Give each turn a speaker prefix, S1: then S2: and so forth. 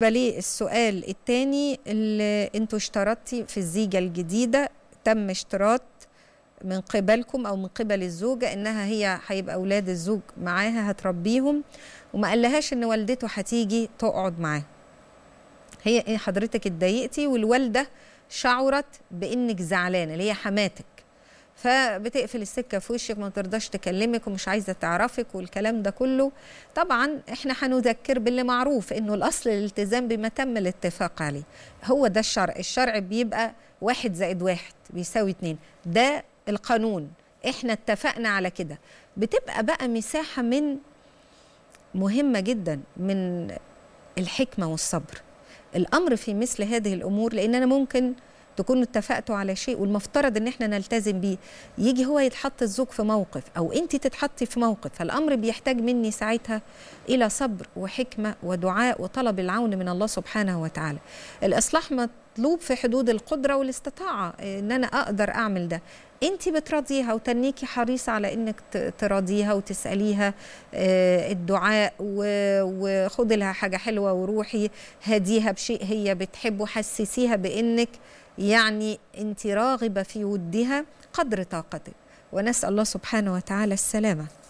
S1: بالنسبه السؤال الثاني اللي انتوا اشترطتي في الزيجه الجديده تم اشتراط من قبلكم او من قبل الزوجه انها هي هيبقى اولاد الزوج معاها هتربيهم وما قالهاش ان والدته هتيجي تقعد معاه هي إيه؟ حضرتك اتضايقتي والوالده شعرت بانك زعلانه اللي هي حماتك فبتقفل السكه في وشك ما ترضاش تكلمك ومش عايزه تعرفك والكلام ده كله طبعا احنا هنذكر باللي معروف انه الاصل الالتزام بما تم الاتفاق عليه هو ده الشرع الشرع بيبقى واحد زائد واحد بيساوي اتنين ده القانون احنا اتفقنا على كده بتبقى بقى مساحه من مهمه جدا من الحكمه والصبر الامر في مثل هذه الامور لان انا ممكن تكونوا اتفقتوا على شيء والمفترض ان احنا نلتزم بيه يجي هو يتحط الزوج في موقف او انت تتحطي في موقف فالامر بيحتاج مني ساعتها الى صبر وحكمه ودعاء وطلب العون من الله سبحانه وتعالى الاصلاح مطلوب في حدود القدره والاستطاعه ان انا اقدر اعمل ده انت بتراضيها وتنيكي حريصه على انك تراضيها وتساليها آه، الدعاء وخدي لها حاجه حلوه وروحي هديها بشيء هي بتحبه حسسيها بانك يعني أنت راغبة في ودها قدر طاقتك ونسأل الله سبحانه وتعالى السلامة